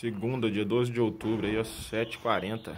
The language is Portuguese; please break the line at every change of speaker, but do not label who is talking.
Segunda, dia 12 de outubro, aí às 7h40.